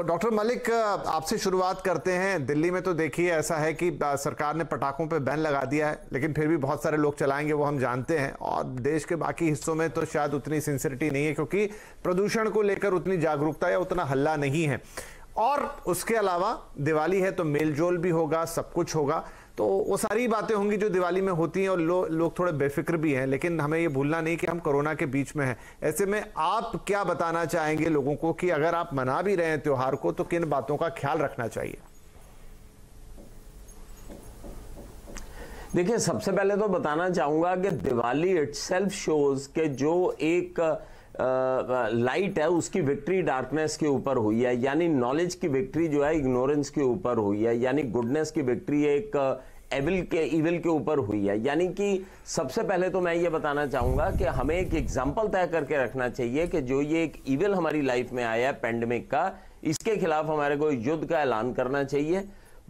तो डॉक्टर मलिक आपसे शुरुआत करते हैं दिल्ली में तो देखिए ऐसा है कि सरकार ने पटाखों पे बैन लगा दिया है लेकिन फिर भी बहुत सारे लोग चलाएंगे वो हम जानते हैं और देश के बाकी हिस्सों में तो शायद उतनी सिंसियरिटी नहीं है क्योंकि प्रदूषण को लेकर उतनी जागरूकता या उतना हल्ला नहीं है और उसके अलावा दिवाली है तो मेलजोल भी होगा सब कुछ होगा तो वो सारी बातें होंगी जो दिवाली में होती हैं और लो, लोग थोड़े बेफिक्र भी हैं लेकिन हमें ये भूलना नहीं कि हम कोरोना के बीच में हैं ऐसे में आप क्या बताना चाहेंगे लोगों को कि अगर आप मना भी रहे हैं त्यौहार को तो किन बातों का ख्याल रखना चाहिए देखिए सबसे पहले तो बताना चाहूंगा कि दिवाली इट सेल्फ शोज के जो एक लाइट है उसकी विक्ट्री डार्कनेस के ऊपर हुई है यानी नॉलेज की विक्ट्री जो है इग्नोरेंस के ऊपर हुई है यानी गुडनेस की विक्ट्री एक एविल के इविल के ऊपर हुई है यानी कि सबसे पहले तो मैं ये बताना चाहूँगा कि हमें एक एग्जाम्पल तय करके रखना चाहिए कि जो ये एक इविल हमारी लाइफ में आया है पेंडेमिक का इसके खिलाफ हमारे को युद्ध का ऐलान करना चाहिए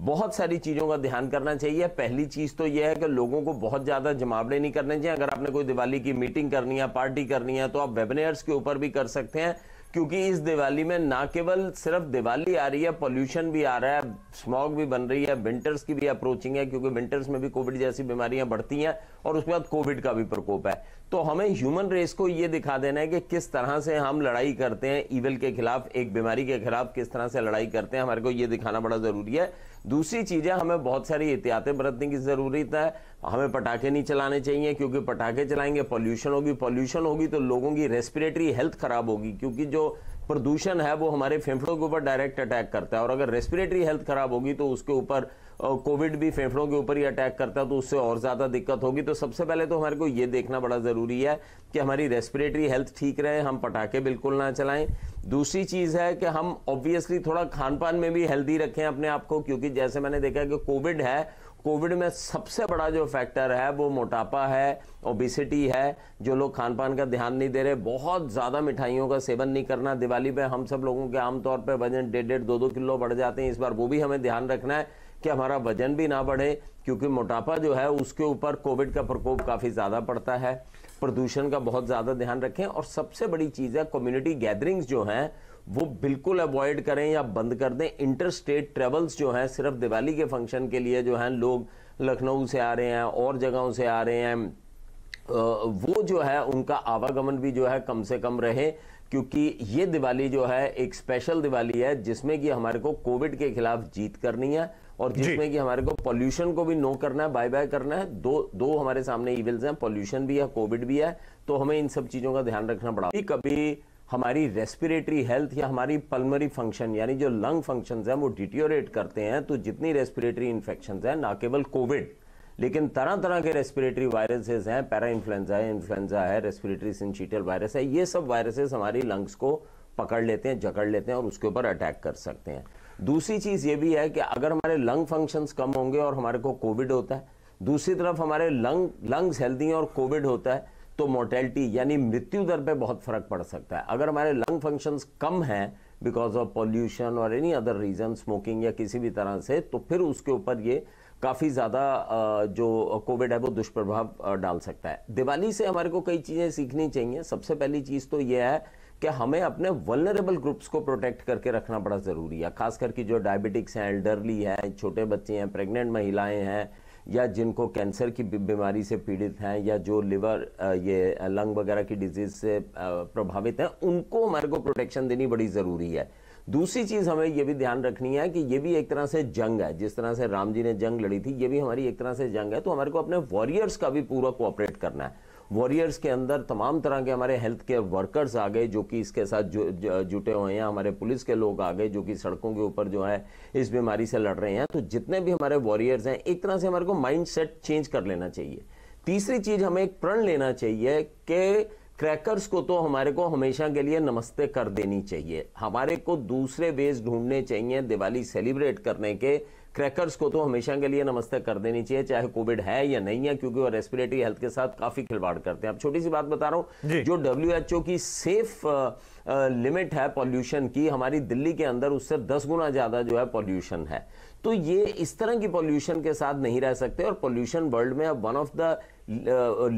बहुत सारी चीज़ों का ध्यान करना चाहिए पहली चीज़ तो यह है कि लोगों को बहुत ज़्यादा जमावड़े नहीं करने चाहिए अगर आपने कोई दिवाली की मीटिंग करनी है पार्टी करनी है तो आप वेबिनार्स के ऊपर भी कर सकते हैं क्योंकि इस दिवाली में ना केवल सिर्फ दिवाली आ रही है पोल्यूशन भी आ रहा है स्मॉग भी बन रही है विंटर्स की भी अप्रोचिंग है क्योंकि विंटर्स में भी कोविड जैसी बीमारियां बढ़ती हैं और उसके बाद कोविड का भी प्रकोप है तो हमें ह्यूमन रेस को ये दिखा देना है कि किस तरह से हम लड़ाई करते हैं ईवल के खिलाफ एक बीमारी के खिलाफ किस तरह से लड़ाई करते हैं हमारे को ये दिखाना बड़ा जरूरी है दूसरी चीज़ें हमें बहुत सारी एहतियातें बरतने की ज़रूरत है हमें पटाखे नहीं चलाने चाहिए क्योंकि पटाखे चलाएंगे पॉल्यूशन होगी पॉल्यूशन होगी तो लोगों की रेस्पिरेटरी हेल्थ ख़राब होगी क्योंकि जो प्रदूषण है वो हमारे फेफड़ों के ऊपर डायरेक्ट अटैक करता है और अगर रेस्पिरेटरी हेल्थ ख़राब होगी तो उसके ऊपर कोविड भी फेफड़ों के ऊपर ही अटैक करता है तो उससे और ज़्यादा दिक्कत होगी तो सबसे पहले तो हमारे को ये देखना बड़ा ज़रूरी है कि हमारी रेस्पिरेटरी हेल्थ ठीक रहे हम पटाखे बिल्कुल ना चलाएं दूसरी चीज़ है कि हम ऑब्वियसली थोड़ा खान पान में भी हेल्दी रखें अपने आप को क्योंकि जैसे मैंने देखा कि कोविड है कोविड में सबसे बड़ा जो फैक्टर है वो मोटापा है ओबिसिटी है जो लोग खान पान का ध्यान नहीं दे रहे बहुत ज़्यादा मिठाइयों का सेवन नहीं करना दिवाली पे हम सब लोगों के आमतौर पर वजन डेढ़ डेढ़ दो दो किलो बढ़ जाते हैं इस बार वो भी हमें ध्यान रखना है कि हमारा वजन भी ना बढ़े क्योंकि मोटापा जो है उसके ऊपर कोविड का प्रकोप काफ़ी ज़्यादा पड़ता है प्रदूषण का बहुत ज़्यादा ध्यान रखें और सबसे बड़ी चीज़ है कम्युनिटी गैदरिंग्स जो हैं वो बिल्कुल अवॉइड करें या बंद कर दें इंटर स्टेट ट्रेवल्स जो हैं सिर्फ दिवाली के फंक्शन के लिए जो हैं लोग लखनऊ से आ रहे हैं और जगहों से आ रहे हैं वो जो है उनका आवागमन भी जो है कम से कम रहे क्योंकि ये दिवाली जो है एक स्पेशल दिवाली है जिसमें कि हमारे को कोविड के खिलाफ जीत करनी है और जिसमें कि हमारे को पॉल्यूशन को भी नो करना है बाय बाय करना है दो दो हमारे सामने इविल्स हैं पॉल्यूशन भी है कोविड भी है तो हमें इन सब चीज़ों का ध्यान रखना पड़ा कभी हमारी रेस्पिरेटरी हेल्थ या हमारी पल्मरी फंक्शन यानी जो लंग फंक्शन है वो डिटोरेट करते हैं तो जितनी रेस्पिरेटरी इन्फेक्शन है ना केवल कोविड लेकिन तरह तरह के रेस्पिरेटरी वायरसेस हैं पैरा इन्फ्लुएंजा है इन्फ्लुएंजा है रेस्पिरेटरी सिंशीटल वायरस है ये सब वायरसेस हमारी लंग्स को पकड़ लेते हैं जकड़ लेते हैं और उसके ऊपर अटैक कर सकते हैं दूसरी चीज़ ये भी है कि अगर हमारे लंग फंक्शंस कम होंगे और हमारे को कोविड होता है दूसरी तरफ हमारे लंग लंग्स हेल्दी हैं और कोविड होता है तो मोर्टेलिटी यानी मृत्यु दर पे बहुत फर्क पड़ सकता है अगर हमारे लंग फंक्शंस कम हैं बिकॉज ऑफ पॉल्यूशन और एनी अदर रीज़न स्मोकिंग या किसी भी तरह से तो फिर उसके ऊपर ये काफ़ी ज़्यादा जो कोविड है वो दुष्प्रभाव डाल सकता है दिवाली से हमारे को कई चीज़ें सीखनी चाहिए सबसे पहली चीज़ तो ये है कि हमें अपने वनरेबल ग्रुप्स को प्रोटेक्ट करके रखना बड़ा ज़रूरी है खास करके जो डायबिटिक्स हैं एल्डरली हैं छोटे बच्चे हैं प्रेग्नेंट महिलाएं हैं या जिनको कैंसर की बीमारी से पीड़ित हैं या जो लिवर ये लंग वगैरह की डिजीज से प्रभावित हैं उनको हमारे को प्रोटेक्शन देनी बड़ी ज़रूरी है दूसरी चीज़ हमें ये भी ध्यान रखनी है कि ये भी एक तरह से जंग है जिस तरह से राम जी ने जंग लड़ी थी ये भी हमारी एक तरह से जंग है तो हमारे को अपने वॉरियर्स का भी पूरा कोऑपरेट करना है वॉरियर्स के अंदर तमाम तरह के हमारे हेल्थ केयर वर्कर्स आ गए जो कि इसके साथ जुटे हुए हैं हमारे पुलिस के लोग आ गए जो कि सड़कों के ऊपर जो है इस बीमारी से लड़ रहे हैं तो जितने भी हमारे वॉरियर्स हैं एक तरह से हमारे को माइंड चेंज कर लेना चाहिए तीसरी चीज हमें एक प्रण लेना चाहिए कि क्रैकर्स को तो हमारे को हमेशा के लिए नमस्ते कर देनी चाहिए हमारे को दूसरे वेज ढूंढने चाहिए दिवाली सेलिब्रेट करने के क्रैकर्स को तो हमेशा के लिए नमस्ते कर देनी चाहिए चाहे कोविड है या नहीं है क्योंकि वो रेस्पिरेटरी हेल्थ के साथ काफी खिलवाड़ करते हैं अब छोटी सी बात बता रहा हूँ जो डब्ल्यू की सेफ लिमिट है पॉल्यूशन की हमारी दिल्ली के अंदर उससे दस गुना ज्यादा जो है पॉल्यूशन है तो ये इस तरह की पॉल्यूशन के साथ नहीं रह सकते और पॉल्यूशन वर्ल्ड में अब one of the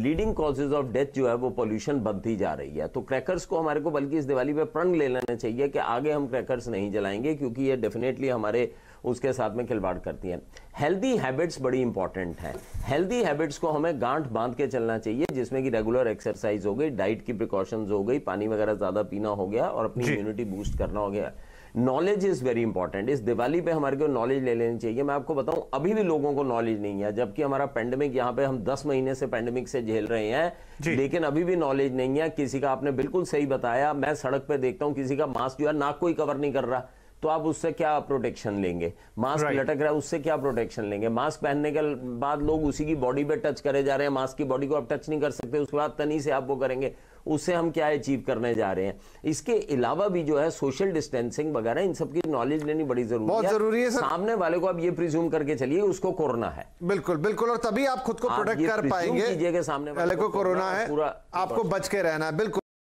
leading causes of death जो है वो पॉल्यूशन बनती जा रही है तो क्रैकर्स को हमारे को बल्कि इस दिवाली पे प्रण ले लेना चाहिए कि आगे हम क्रैकर्स नहीं जलाएंगे क्योंकि ये डेफिनेटली हमारे उसके साथ में खिलवाड़ खिलवाड़ करती है हेल्दी हैबिट्स बड़ी इंपॉर्टेंट हैं हेल्दी हैबिट्स को हमें गांठ बांध के चलना चाहिए जिसमें कि रेगुलर एक्सरसाइज हो गई डाइट की प्रिकॉशंस हो गई पानी वगैरह ज़्यादा पीना हो गया और अपनी इम्यूनिटी बूस्ट करना हो गया नॉलेज इज़ वेरी इंपॉर्टेंट इस दिवाली पे हमारे को नॉलेज ले लेनी चाहिए मैं आपको बताऊं अभी भी लोगों को नॉलेज नहीं है जबकि हमारा पेंडेमिक यहाँ पे हम 10 महीने से पेंडेमिक से झेल रहे हैं लेकिन अभी भी नॉलेज नहीं है किसी का आपने बिल्कुल सही बताया मैं सड़क पे देखता हूँ किसी का मास्क जो है नाक कोई कवर नहीं कर रहा तो आप उससे क्या प्रोटेक्शन लेंगे मास्क right. लटक रहा है उससे क्या प्रोटेक्शन लेंगे मास्क पहनने के बाद लोग उसी की बॉडी पे टच करे जा रहे हैं मास्क की बॉडी को आप टच नहीं कर सकते उसके बाद तनी से आप वो करेंगे उससे हम क्या अचीव करने जा रहे हैं इसके अलावा भी जो है सोशल डिस्टेंसिंग वगैरह इन सबकी नॉलेज लेनी बड़ी जरूरी बहुत है जरूरी है सर। सामने वाले को आप ये प्रिज्यूम करके चलिए उसको कोरोना है बिल्कुल बिल्कुल और तभी आप खुद को प्रोटेक्ट कर पाएंगे सामने वाले को कोरोना है पूरा आपको बच के रहना है बिल्कुल